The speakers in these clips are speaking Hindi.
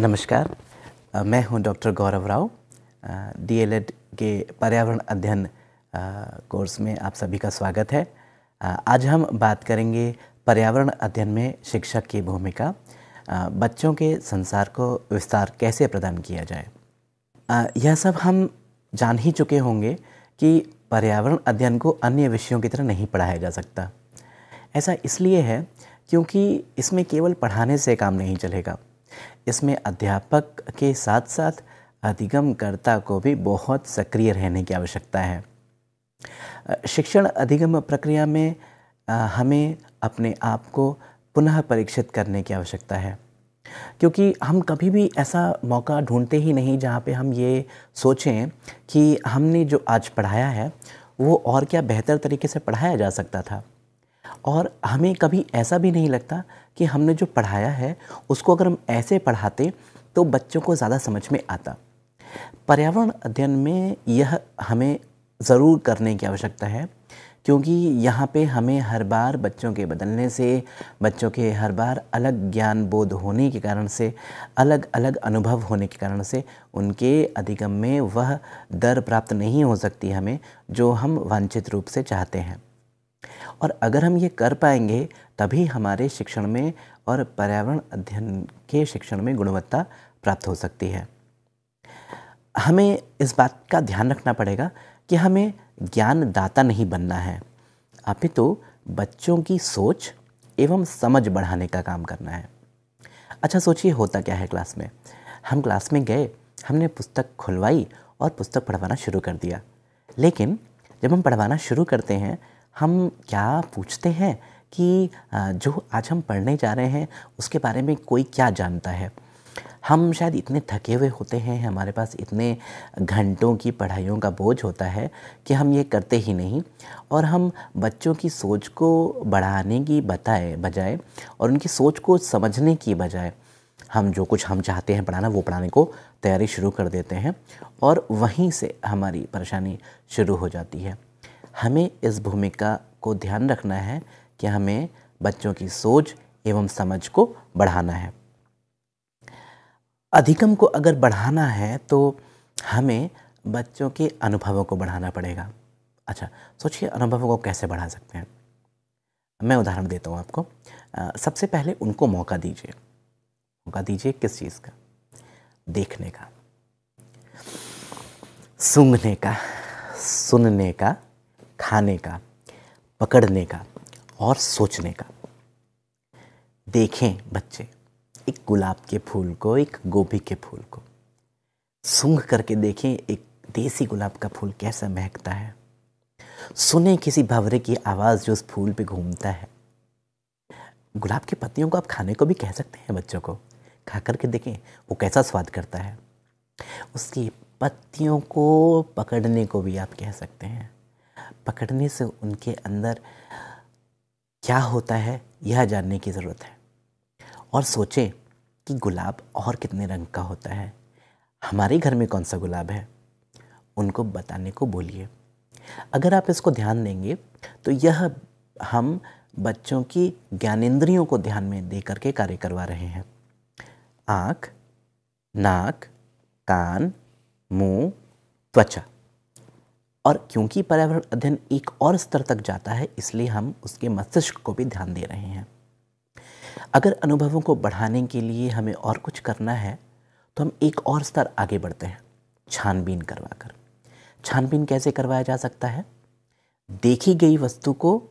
नमस्कार मैं हूं डॉक्टर गौरव राव डीएलएड के पर्यावरण अध्ययन कोर्स में आप सभी का स्वागत है आज हम बात करेंगे पर्यावरण अध्ययन में शिक्षक की भूमिका बच्चों के संसार को विस्तार कैसे प्रदान किया जाए यह सब हम जान ही चुके होंगे कि पर्यावरण अध्ययन को अन्य विषयों की तरह नहीं पढ़ाया जा सकता ऐसा इसलिए है क्योंकि इसमें केवल पढ़ाने से काम नहीं चलेगा इसमें अध्यापक के साथ साथ अधिगमकर्ता को भी बहुत सक्रिय रहने की आवश्यकता है शिक्षण अधिगम प्रक्रिया में हमें अपने आप को पुनः परीक्षित करने की आवश्यकता है क्योंकि हम कभी भी ऐसा मौका ढूंढते ही नहीं जहाँ पे हम ये सोचें कि हमने जो आज पढ़ाया है वो और क्या बेहतर तरीके से पढ़ाया जा सकता था और हमें कभी ऐसा भी नहीं लगता कि हमने जो पढ़ाया है उसको अगर हम ऐसे पढ़ाते तो बच्चों को ज़्यादा समझ में आता पर्यावरण अध्ययन में यह हमें ज़रूर करने की आवश्यकता है क्योंकि यहाँ पे हमें हर बार बच्चों के बदलने से बच्चों के हर बार अलग ज्ञान बोध होने के कारण से अलग अलग अनुभव होने के कारण से उनके अधिगम में वह दर प्राप्त नहीं हो सकती हमें जो हम वांछित रूप से चाहते हैं और अगर हम ये कर पाएंगे तभी हमारे शिक्षण में और पर्यावरण अध्ययन के शिक्षण में गुणवत्ता प्राप्त हो सकती है हमें इस बात का ध्यान रखना पड़ेगा कि हमें ज्ञानदाता नहीं बनना है अभी तो बच्चों की सोच एवं समझ बढ़ाने का काम करना है अच्छा सोचिए होता क्या है क्लास में हम क्लास में गए हमने पुस्तक खुलवाई और पुस्तक पढ़वाना शुरू कर दिया लेकिन जब हम पढ़वाना शुरू करते हैं हम क्या पूछते हैं कि जो आज हम पढ़ने जा रहे हैं उसके बारे में कोई क्या जानता है हम शायद इतने थके हुए होते हैं हमारे पास इतने घंटों की पढ़ाइयों का बोझ होता है कि हम ये करते ही नहीं और हम बच्चों की सोच को बढ़ाने की बताए बजाय और उनकी सोच को समझने की बजाय हम जो कुछ हम चाहते हैं पढ़ाना वो पढ़ाने को तैयारी शुरू कर देते हैं और वहीं से हमारी परेशानी शुरू हो जाती है हमें इस भूमिका को ध्यान रखना है कि हमें बच्चों की सोच एवं समझ को बढ़ाना है अधिकम को अगर बढ़ाना है तो हमें बच्चों के अनुभवों को बढ़ाना पड़ेगा अच्छा सोचिए अनुभवों को कैसे बढ़ा सकते हैं मैं उदाहरण देता हूँ आपको आ, सबसे पहले उनको मौका दीजिए मौका दीजिए किस चीज़ का देखने का सूंघने का सुनने का खाने का पकड़ने का और सोचने का देखें बच्चे एक गुलाब के फूल को एक गोभी के फूल को सूंघ करके देखें एक देसी गुलाब का फूल कैसा महकता है सुने किसी भंवरे की आवाज़ जो उस फूल पे घूमता है गुलाब की पत्तियों को आप खाने को भी कह सकते हैं बच्चों को खा करके देखें वो कैसा स्वाद करता है उसकी पत्तियों को पकड़ने को भी आप कह सकते हैं पकड़ने से उनके अंदर क्या होता है यह जानने की ज़रूरत है और सोचें कि गुलाब और कितने रंग का होता है हमारे घर में कौन सा गुलाब है उनको बताने को बोलिए अगर आप इसको ध्यान देंगे तो यह हम बच्चों की ज्ञानेंद्रियों को ध्यान में दे करके कार्य करवा रहे हैं आँख नाक कान मुंह त्वचा और क्योंकि पर्यावरण अध्ययन एक और स्तर तक जाता है इसलिए हम उसके मस्तिष्क को भी ध्यान दे रहे हैं अगर अनुभवों को बढ़ाने के लिए हमें और कुछ करना है तो हम एक और स्तर आगे बढ़ते हैं छानबीन करवाकर छानबीन कैसे करवाया जा सकता है देखी गई वस्तु को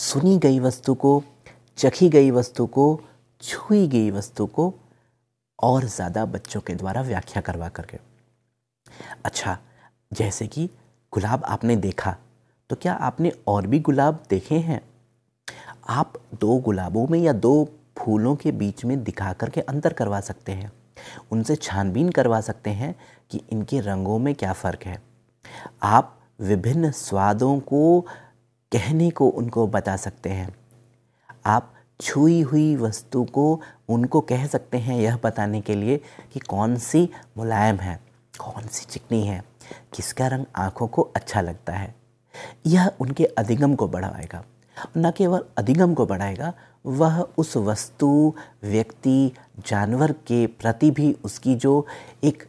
सुनी गई वस्तु को चखी गई वस्तु को छुई गई वस्तु को और ज़्यादा बच्चों के द्वारा व्याख्या करवा करके अच्छा जैसे कि गुलाब आपने देखा तो क्या आपने और भी गुलाब देखे हैं आप दो गुलाबों में या दो फूलों के बीच में दिखा करके अंतर करवा सकते हैं उनसे छानबीन करवा सकते हैं कि इनके रंगों में क्या फ़र्क है आप विभिन्न स्वादों को कहने को उनको बता सकते हैं आप छुई हुई वस्तु को उनको कह सकते हैं यह बताने के लिए कि कौन सी मुलायम है कौन सी चिकनी है किसका रंग आँखों को अच्छा लगता है यह उनके अधिगम को बढ़ाएगा न केवल अधिगम को बढ़ाएगा वह उस वस्तु व्यक्ति जानवर के प्रति भी उसकी जो एक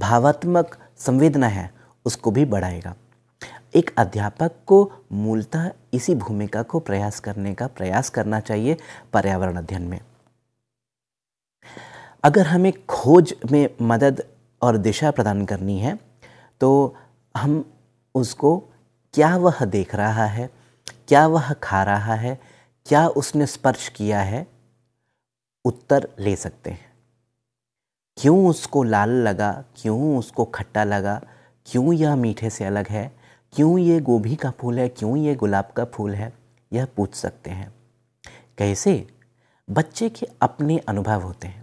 भावात्मक संवेदना है उसको भी बढ़ाएगा एक अध्यापक को मूलतः इसी भूमिका को प्रयास करने का प्रयास करना चाहिए पर्यावरण अध्ययन में अगर हमें खोज में मदद और दिशा प्रदान करनी है तो हम उसको क्या वह देख रहा है क्या वह खा रहा है क्या उसने स्पर्श किया है उत्तर ले सकते हैं क्यों उसको लाल लगा क्यों उसको खट्टा लगा क्यों यह मीठे से अलग है क्यों ये गोभी का फूल है क्यों ये गुलाब का फूल है यह पूछ सकते हैं कैसे बच्चे के अपने अनुभव होते हैं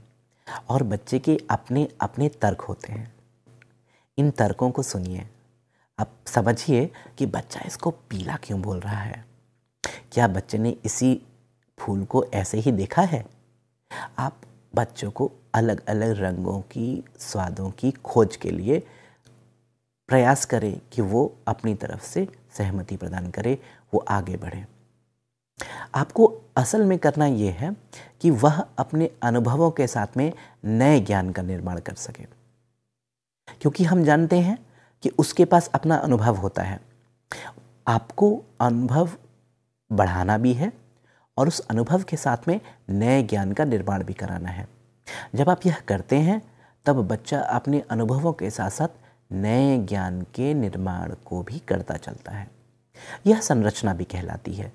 और बच्चे के अपने अपने तर्क होते हैं इन तर्कों को सुनिए अब समझिए कि बच्चा इसको पीला क्यों बोल रहा है क्या बच्चे ने इसी फूल को ऐसे ही देखा है आप बच्चों को अलग अलग रंगों की स्वादों की खोज के लिए प्रयास करें कि वो अपनी तरफ से सहमति प्रदान करें वो आगे बढ़े आपको असल में करना ये है कि वह अपने अनुभवों के साथ में नए ज्ञान का निर्माण कर सके क्योंकि हम जानते हैं कि उसके पास अपना अनुभव होता है आपको अनुभव बढ़ाना भी है और उस अनुभव के साथ में नए ज्ञान का निर्माण भी कराना है जब आप यह करते हैं तब बच्चा अपने अनुभवों के साथ साथ नए ज्ञान के निर्माण को भी करता चलता है यह संरचना भी कहलाती है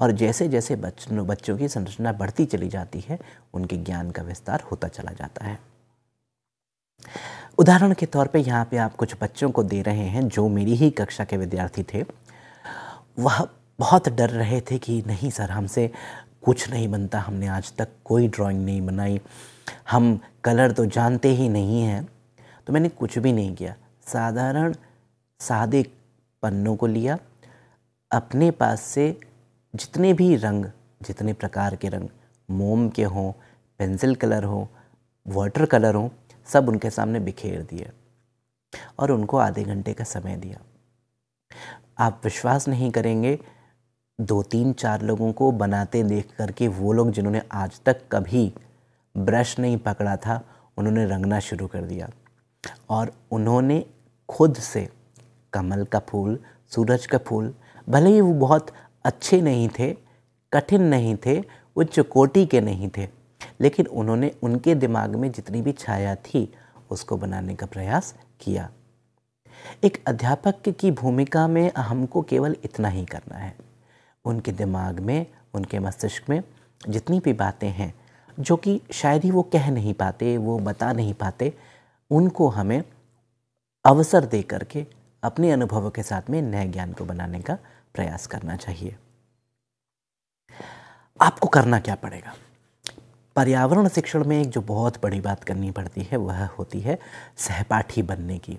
और जैसे जैसे बच्चों बच्चों की संरचना बढ़ती चली जाती है उनके ज्ञान का विस्तार होता चला जाता है उदाहरण के तौर पे यहाँ पे आप कुछ बच्चों को दे रहे हैं जो मेरी ही कक्षा के विद्यार्थी थे वह बहुत डर रहे थे कि नहीं सर हमसे कुछ नहीं बनता हमने आज तक कोई ड्राइंग नहीं बनाई हम कलर तो जानते ही नहीं हैं तो मैंने कुछ भी नहीं किया साधारण सादे पन्नों को लिया अपने पास से जितने भी रंग जितने प्रकार के रंग मोम के हों पेंसिल कलर हो वाटर कलर हो सब उनके सामने बिखेर दिए और उनको आधे घंटे का समय दिया आप विश्वास नहीं करेंगे दो तीन चार लोगों को बनाते देख करके वो लोग जिन्होंने आज तक कभी ब्रश नहीं पकड़ा था उन्होंने रंगना शुरू कर दिया और उन्होंने खुद से कमल का फूल सूरज का फूल भले ही वो बहुत अच्छे नहीं थे कठिन नहीं थे उच्च कोटि के नहीं थे लेकिन उन्होंने उनके दिमाग में जितनी भी छाया थी उसको बनाने का प्रयास किया एक अध्यापक की भूमिका में हमको केवल इतना ही करना है उनके दिमाग में उनके मस्तिष्क में जितनी भी बातें हैं जो कि शायद ही वो कह नहीं पाते वो बता नहीं पाते उनको हमें अवसर दे करके अपने अनुभवों के साथ में नए ज्ञान को बनाने का प्रयास करना चाहिए आपको करना क्या पड़ेगा पर्यावरण शिक्षण में एक जो बहुत बड़ी बात करनी पड़ती है वह होती है सहपाठी बनने की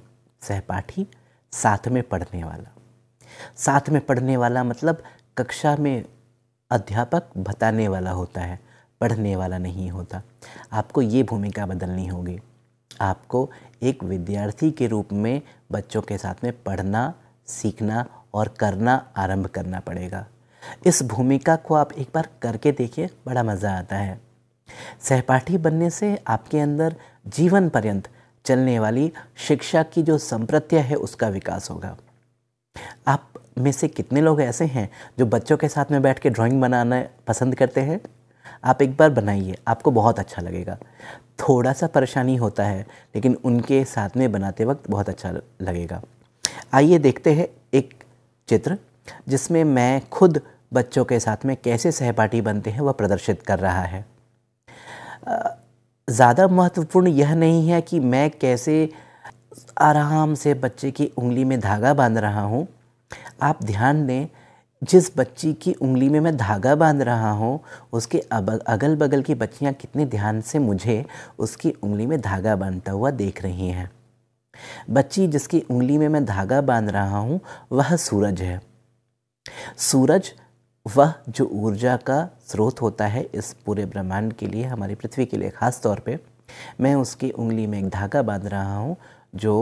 सहपाठी साथ में पढ़ने वाला साथ में पढ़ने वाला मतलब कक्षा में अध्यापक बताने वाला होता है पढ़ने वाला नहीं होता आपको ये भूमिका बदलनी होगी आपको एक विद्यार्थी के रूप में बच्चों के साथ में पढ़ना सीखना और करना आरंभ करना पड़ेगा इस भूमिका को आप एक बार करके देखिए बड़ा मज़ा आता है सहपाठी बनने से आपके अंदर जीवन पर्यंत चलने वाली शिक्षा की जो संप्रत्य है उसका विकास होगा आप में से कितने लोग ऐसे हैं जो बच्चों के साथ में बैठ के ड्राइंग बनाना पसंद करते हैं आप एक बार बनाइए आपको बहुत अच्छा लगेगा थोड़ा सा परेशानी होता है लेकिन उनके साथ में बनाते वक्त बहुत अच्छा लगेगा आइए देखते हैं एक चित्र जिसमें मैं खुद बच्चों के साथ में कैसे सहपाठी बनते हैं वह प्रदर्शित कर रहा है ज़्यादा महत्वपूर्ण यह नहीं है कि मैं कैसे आराम से बच्चे की उंगली में धागा बांध रहा हूँ आप ध्यान दें जिस बच्ची की उंगली में मैं धागा बांध रहा हूँ उसके अगल बगल की बच्चियाँ कितने ध्यान से मुझे उसकी उंगली में धागा बांधता हुआ देख रही हैं बच्ची जिसकी उंगली में मैं धागा बांध रहा हूँ वह सूरज है सूरज वह जो ऊर्जा का स्रोत होता है इस पूरे ब्रह्मांड के लिए हमारी पृथ्वी के लिए ख़ास तौर पे मैं उसकी उंगली में एक धागा बांध रहा हूँ जो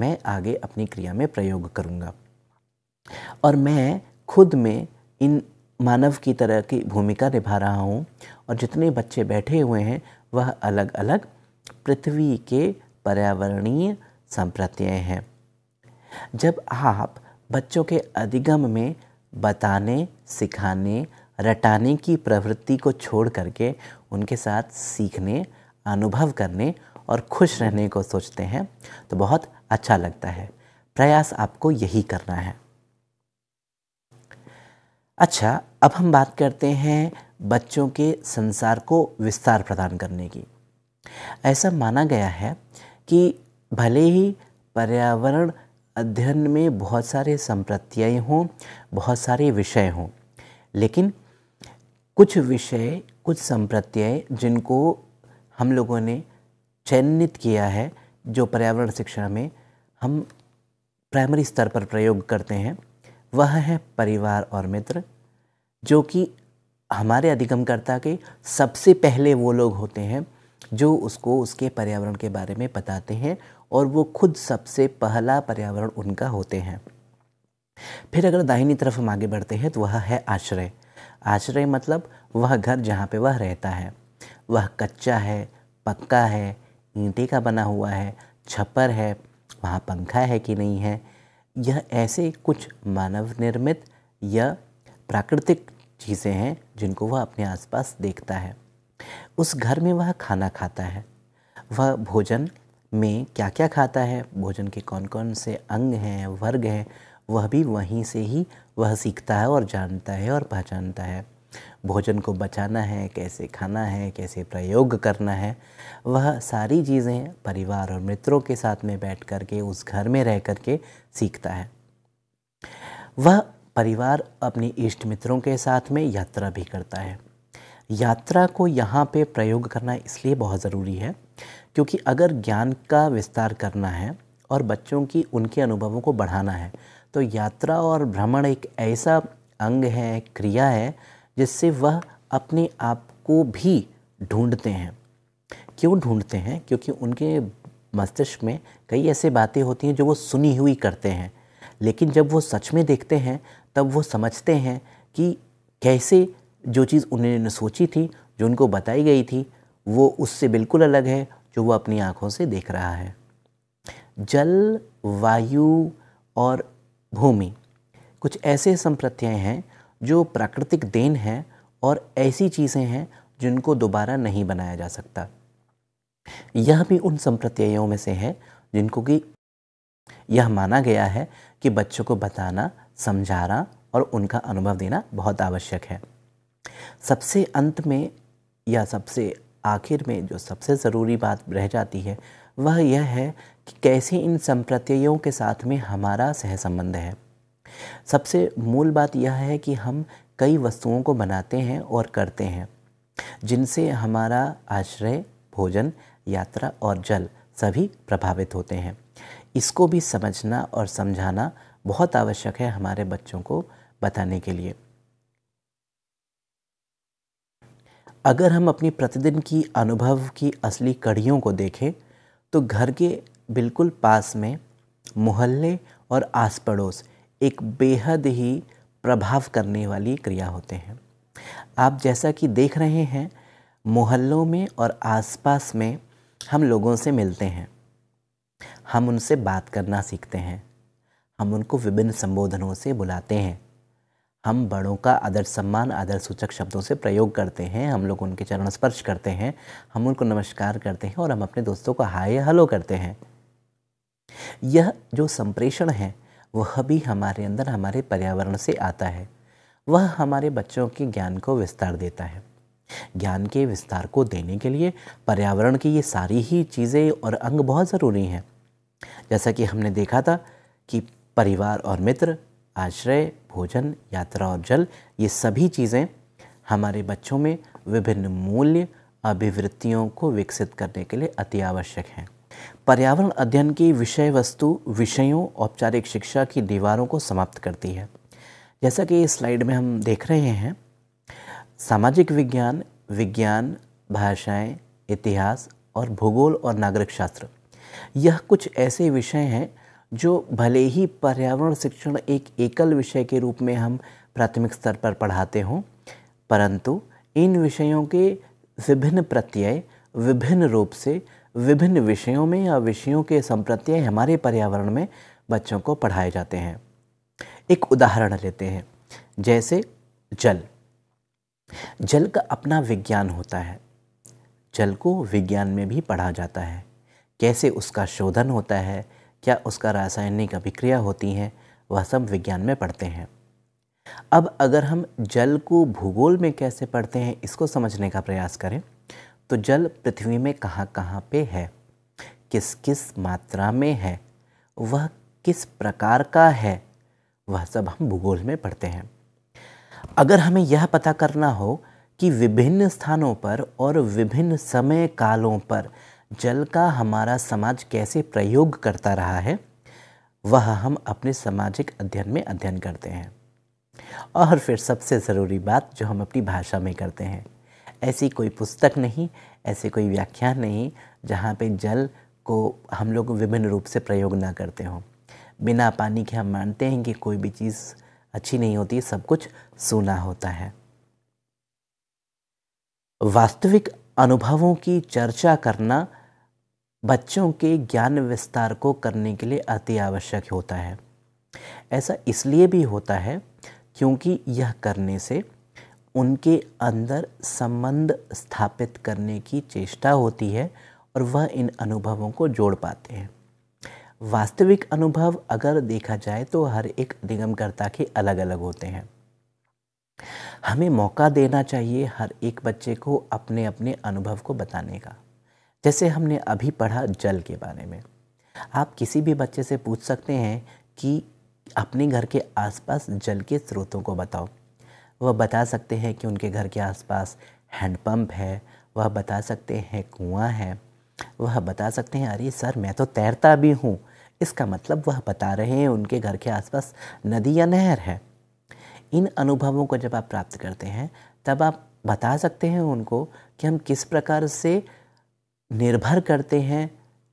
मैं आगे अपनी क्रिया में प्रयोग करूँगा और मैं खुद में इन मानव की तरह की भूमिका निभा रहा हूँ और जितने बच्चे बैठे हुए हैं वह अलग अलग पृथ्वी के पर्यावरणीय संप्रत्यय हैं जब आप बच्चों के अधिगम में बताने सिखाने रटाने की प्रवृत्ति को छोड़ करके उनके साथ सीखने अनुभव करने और खुश रहने को सोचते हैं तो बहुत अच्छा लगता है प्रयास आपको यही करना है अच्छा अब हम बात करते हैं बच्चों के संसार को विस्तार प्रदान करने की ऐसा माना गया है कि भले ही पर्यावरण अध्ययन में बहुत सारे संप्रत्याय हों बहुत सारे विषय हों लेकिन कुछ विषय कुछ संप्रत्यय जिनको हम लोगों ने चयनित किया है जो पर्यावरण शिक्षा में हम प्राइमरी स्तर पर प्रयोग करते हैं वह है परिवार और मित्र जो कि हमारे अधिगमकर्ता के सबसे पहले वो लोग होते हैं जो उसको उसके पर्यावरण के बारे में बताते हैं और वो खुद सबसे पहला पर्यावरण उनका होते हैं फिर अगर दाहिनी तरफ हम आगे बढ़ते हैं तो वह है आश्रय आश्रय मतलब वह घर जहाँ पे वह रहता है वह कच्चा है पक्का है ईंटे का बना हुआ है छप्पर है वहाँ पंखा है कि नहीं है यह ऐसे कुछ मानव निर्मित या प्राकृतिक चीज़ें हैं जिनको वह अपने आसपास देखता है उस घर में वह खाना खाता है वह भोजन में क्या क्या खाता है भोजन के कौन कौन से अंग हैं वर्ग हैं वह भी वहीं से ही वह सीखता है और जानता है और पहचानता है भोजन को बचाना है कैसे खाना है कैसे प्रयोग करना है वह सारी चीज़ें परिवार और मित्रों के साथ में बैठ कर के उस घर में रह कर के सीखता है वह परिवार अपने इष्ट मित्रों के साथ में यात्रा भी करता है यात्रा को यहाँ पे प्रयोग करना इसलिए बहुत ज़रूरी है क्योंकि अगर ज्ञान का विस्तार करना है और बच्चों की उनके अनुभवों को बढ़ाना है तो यात्रा और भ्रमण एक ऐसा अंग है क्रिया है जिससे वह अपने आप को भी ढूंढते हैं क्यों ढूंढते हैं क्योंकि उनके मस्तिष्क में कई ऐसे बातें होती हैं जो वो सुनी हुई करते हैं लेकिन जब वो सच में देखते हैं तब वो समझते हैं कि कैसे जो चीज़ उन्होंने सोची थी जो उनको बताई गई थी वो उससे बिल्कुल अलग है जो वो अपनी आँखों से देख रहा है जल वायु और भूमि कुछ ऐसे संप्रत्यय हैं जो प्राकृतिक देन हैं और ऐसी चीज़ें हैं जिनको दोबारा नहीं बनाया जा सकता यह भी उन संप्रत्ययों में से है जिनको कि यह माना गया है कि बच्चों को बताना समझाना और उनका अनुभव देना बहुत आवश्यक है सबसे अंत में या सबसे आखिर में जो सबसे ज़रूरी बात रह जाती है वह यह है कि कैसे इन संप्रत्ययों के साथ में हमारा सहसंबंध है सबसे मूल बात यह है कि हम कई वस्तुओं को बनाते हैं और करते हैं जिनसे हमारा आश्रय भोजन यात्रा और जल सभी प्रभावित होते हैं इसको भी समझना और समझाना बहुत आवश्यक है हमारे बच्चों को बताने के लिए अगर हम अपनी प्रतिदिन की अनुभव की असली कड़ियों को देखें तो घर के बिल्कुल पास में मोहल्ले और आस पड़ोस एक बेहद ही प्रभाव करने वाली क्रिया होते हैं आप जैसा कि देख रहे हैं मोहल्लों में और आसपास में हम लोगों से मिलते हैं हम उनसे बात करना सीखते हैं हम उनको विभिन्न संबोधनों से बुलाते हैं हम बड़ों का आदर सम्मान आदर सूचक शब्दों से प्रयोग करते हैं हम लोग उनके चरण स्पर्श करते हैं हम उनको नमस्कार करते हैं और हम अपने दोस्तों को हाय हेलो करते हैं यह जो संप्रेषण है वह भी हमारे अंदर हमारे पर्यावरण से आता है वह हमारे बच्चों के ज्ञान को विस्तार देता है ज्ञान के विस्तार को देने के लिए पर्यावरण की ये सारी ही चीज़ें और अंग बहुत ज़रूरी हैं जैसा कि हमने देखा था कि परिवार और मित्र आश्रय भोजन यात्रा और जल ये सभी चीज़ें हमारे बच्चों में विभिन्न मूल्य अभिवृत्तियों को विकसित करने के लिए अति आवश्यक हैं पर्यावरण अध्ययन की विषय वस्तु विषयों औपचारिक शिक्षा की दीवारों को समाप्त करती है जैसा कि इस स्लाइड में हम देख रहे हैं सामाजिक विज्ञान विज्ञान भाषाएं, इतिहास और भूगोल और नागरिक शास्त्र यह कुछ ऐसे विषय हैं जो भले ही पर्यावरण शिक्षण एक एकल विषय के रूप में हम प्राथमिक स्तर पर पढ़ाते हों परंतु इन विषयों के विभिन्न प्रत्यय विभिन्न रूप से विभिन्न विषयों में या विषयों के संप्रत्यय हमारे पर्यावरण में बच्चों को पढ़ाए जाते हैं एक उदाहरण लेते हैं जैसे जल जल का अपना विज्ञान होता है जल को विज्ञान में भी पढ़ा जाता है कैसे उसका शोधन होता है क्या उसका रासायनिक अभिक्रिया होती है वह सब विज्ञान में पढ़ते हैं अब अगर हम जल को भूगोल में कैसे पढ़ते हैं इसको समझने का प्रयास करें तो जल पृथ्वी में कहाँ कहाँ पे है किस किस मात्रा में है वह किस प्रकार का है वह सब हम भूगोल में पढ़ते हैं अगर हमें यह पता करना हो कि विभिन्न स्थानों पर और विभिन्न समय कालों पर जल का हमारा समाज कैसे प्रयोग करता रहा है वह हम अपने सामाजिक अध्ययन में अध्ययन करते हैं और फिर सबसे ज़रूरी बात जो हम अपनी भाषा में करते हैं ऐसी कोई पुस्तक नहीं ऐसी कोई व्याख्यान नहीं जहाँ पे जल को हम लोग विभिन्न रूप से प्रयोग ना करते हों बिना पानी के हम मानते हैं कि कोई भी चीज़ अच्छी नहीं होती सब कुछ सूना होता है वास्तविक अनुभवों की चर्चा करना बच्चों के ज्ञान विस्तार को करने के लिए अति आवश्यक होता है ऐसा इसलिए भी होता है क्योंकि यह करने से उनके अंदर संबंध स्थापित करने की चेष्टा होती है और वह इन अनुभवों को जोड़ पाते हैं वास्तविक अनुभव अगर देखा जाए तो हर एक अधिगमकर्ता के अलग अलग होते हैं हमें मौका देना चाहिए हर एक बच्चे को अपने अपने अनुभव को बताने का जैसे हमने अभी पढ़ा जल के बारे में आप किसी भी बच्चे से पूछ सकते हैं कि अपने घर के आसपास जल के स्रोतों को बताओ वह बता सकते हैं कि उनके घर के आसपास हैंडपम्प है वह बता सकते हैं कुआं है वह बता सकते हैं अरे सर मैं तो तैरता भी हूँ इसका मतलब वह बता रहे हैं उनके घर के आसपास नदी या नहर है इन अनुभवों को जब आप प्राप्त करते हैं तब आप बता सकते हैं उनको कि हम किस प्रकार से निर्भर करते हैं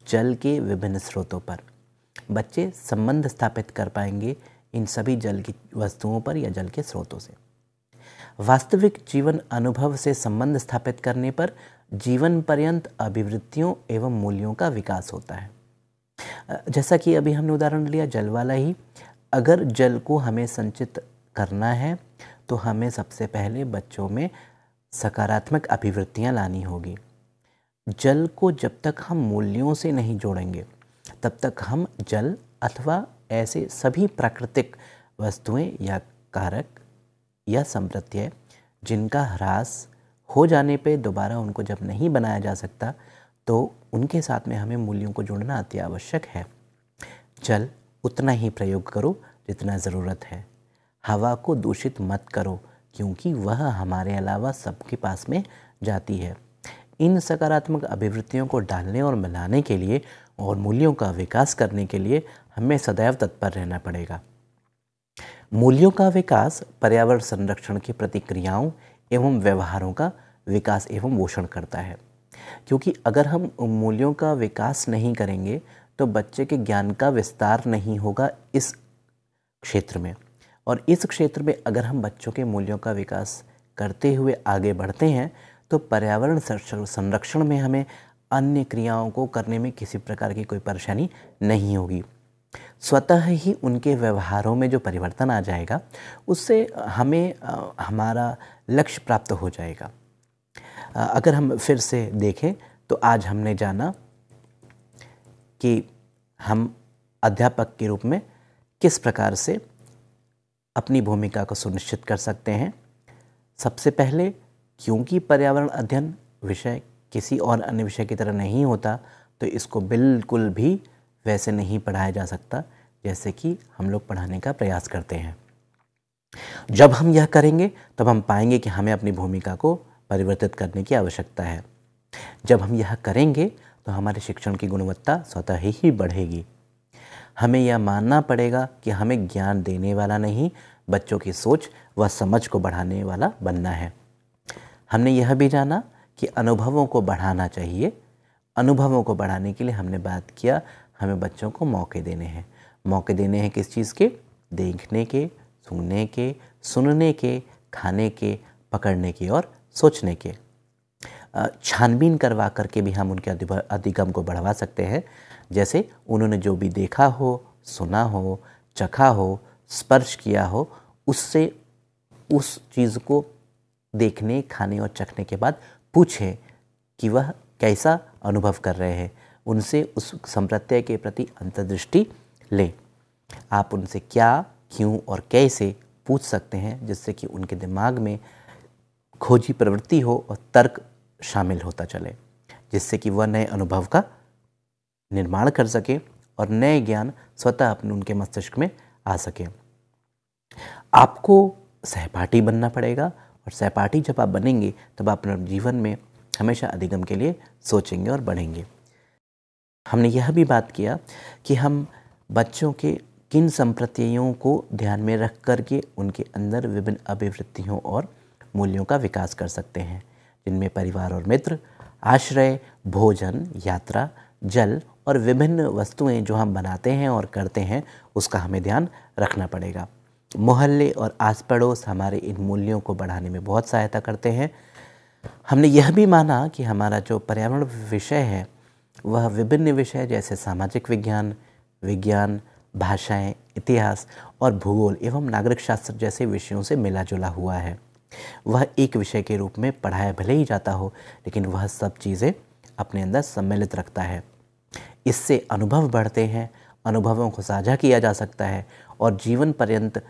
जल के विभिन्न स्रोतों पर बच्चे संबंध स्थापित कर पाएंगे इन सभी जल की वस्तुओं पर या जल के स्रोतों से वास्तविक जीवन अनुभव से संबंध स्थापित करने पर जीवन पर्यंत अभिवृत्तियों एवं मूल्यों का विकास होता है जैसा कि अभी हमने उदाहरण लिया जल वाला ही अगर जल को हमें संचित करना है तो हमें सबसे पहले बच्चों में सकारात्मक अभिवृत्तियाँ लानी होगी जल को जब तक हम मूल्यों से नहीं जोड़ेंगे तब तक हम जल अथवा ऐसे सभी प्राकृतिक वस्तुएं या कारक या समृत्य जिनका ह्रास हो जाने पे दोबारा उनको जब नहीं बनाया जा सकता तो उनके साथ में हमें मूल्यों को जोड़ना अति आवश्यक है जल उतना ही प्रयोग करो जितना ज़रूरत है हवा को दूषित मत करो क्योंकि वह हमारे अलावा सबके पास में जाती है इन सकारात्मक अभिवृत्तियों को डालने और मिलाने के लिए और मूल्यों का विकास करने के लिए हमें सदैव तत्पर रहना पड़ेगा मूल्यों का विकास पर्यावरण संरक्षण की प्रतिक्रियाओं एवं व्यवहारों का विकास एवं पोषण करता है क्योंकि अगर हम मूल्यों का विकास नहीं करेंगे तो बच्चे के ज्ञान का विस्तार नहीं होगा इस क्षेत्र में और इस क्षेत्र में अगर हम बच्चों के मूल्यों का विकास करते हुए आगे बढ़ते हैं तो पर्यावरण संरक्षण में हमें अन्य क्रियाओं को करने में किसी प्रकार की कोई परेशानी नहीं होगी स्वतः ही उनके व्यवहारों में जो परिवर्तन आ जाएगा उससे हमें हमारा लक्ष्य प्राप्त हो जाएगा अगर हम फिर से देखें तो आज हमने जाना कि हम अध्यापक के रूप में किस प्रकार से अपनी भूमिका को सुनिश्चित कर सकते हैं सबसे पहले क्योंकि पर्यावरण अध्ययन विषय किसी और अन्य विषय की तरह नहीं होता तो इसको बिल्कुल भी वैसे नहीं पढ़ाया जा सकता जैसे कि हम लोग पढ़ाने का प्रयास करते हैं जब हम यह करेंगे तब हम पाएंगे कि हमें अपनी भूमिका को परिवर्तित करने की आवश्यकता है जब हम यह करेंगे तो हमारे शिक्षण की गुणवत्ता स्वतः ही, ही बढ़ेगी हमें यह मानना पड़ेगा कि हमें ज्ञान देने वाला नहीं बच्चों की सोच व समझ को बढ़ाने वाला बनना है हमने यह भी जाना कि अनुभवों को बढ़ाना चाहिए अनुभवों को बढ़ाने के लिए हमने बात किया हमें बच्चों को मौके देने हैं मौके देने हैं किस चीज़ के देखने के सुनने के सुनने के खाने के पकड़ने के और सोचने के छानबीन करवा करके भी हम उनके अधिगम को बढ़वा सकते हैं जैसे उन्होंने जो भी देखा हो सुना हो चखा हो स्पर्श किया हो उससे उस चीज़ को देखने खाने और चखने के बाद पूछें कि वह कैसा अनुभव कर रहे हैं उनसे उस सम्प्रत्यय के प्रति अंतर्दृष्टि लें आप उनसे क्या क्यों और कैसे पूछ सकते हैं जिससे कि उनके दिमाग में खोजी प्रवृत्ति हो और तर्क शामिल होता चले जिससे कि वह नए अनुभव का निर्माण कर सके और नए ज्ञान स्वतः अपने उनके मस्तिष्क में आ सके आपको सहपाठी बनना पड़ेगा और सहपाठी जब आप बनेंगे तब आप अपने जीवन में हमेशा अधिगम के लिए सोचेंगे और बढ़ेंगे हमने यह भी बात किया कि हम बच्चों के किन संप्रतियों को ध्यान में रख कर के उनके अंदर विभिन्न अभिवृत्तियों और मूल्यों का विकास कर सकते हैं जिनमें परिवार और मित्र आश्रय भोजन यात्रा जल और विभिन्न वस्तुएं जो हम बनाते हैं और करते हैं उसका हमें ध्यान रखना पड़ेगा मोहल्ले और आस पड़ोस हमारे इन मूल्यों को बढ़ाने में बहुत सहायता करते हैं हमने यह भी माना कि हमारा जो पर्यावरण विषय है वह विभिन्न विषय जैसे सामाजिक विज्ञान विज्ञान भाषाएं, इतिहास और भूगोल एवं नागरिक शास्त्र जैसे विषयों से मिला जुला हुआ है वह एक विषय के रूप में पढ़ाया भले ही जाता हो लेकिन वह सब चीज़ें अपने अंदर सम्मिलित रखता है इससे अनुभव बढ़ते हैं अनुभवों को साझा किया जा सकता है और जीवन पर्यंत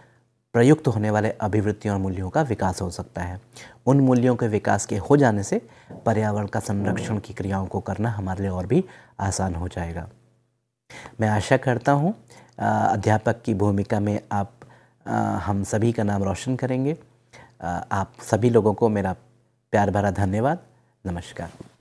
प्रयुक्त होने वाले अभिवृत्तियों और मूल्यों का विकास हो सकता है उन मूल्यों के विकास के हो जाने से पर्यावरण का संरक्षण की क्रियाओं को करना हमारे लिए और भी आसान हो जाएगा मैं आशा करता हूँ अध्यापक की भूमिका में आप आ, हम सभी का नाम रोशन करेंगे आ, आप सभी लोगों को मेरा प्यार भरा धन्यवाद नमस्कार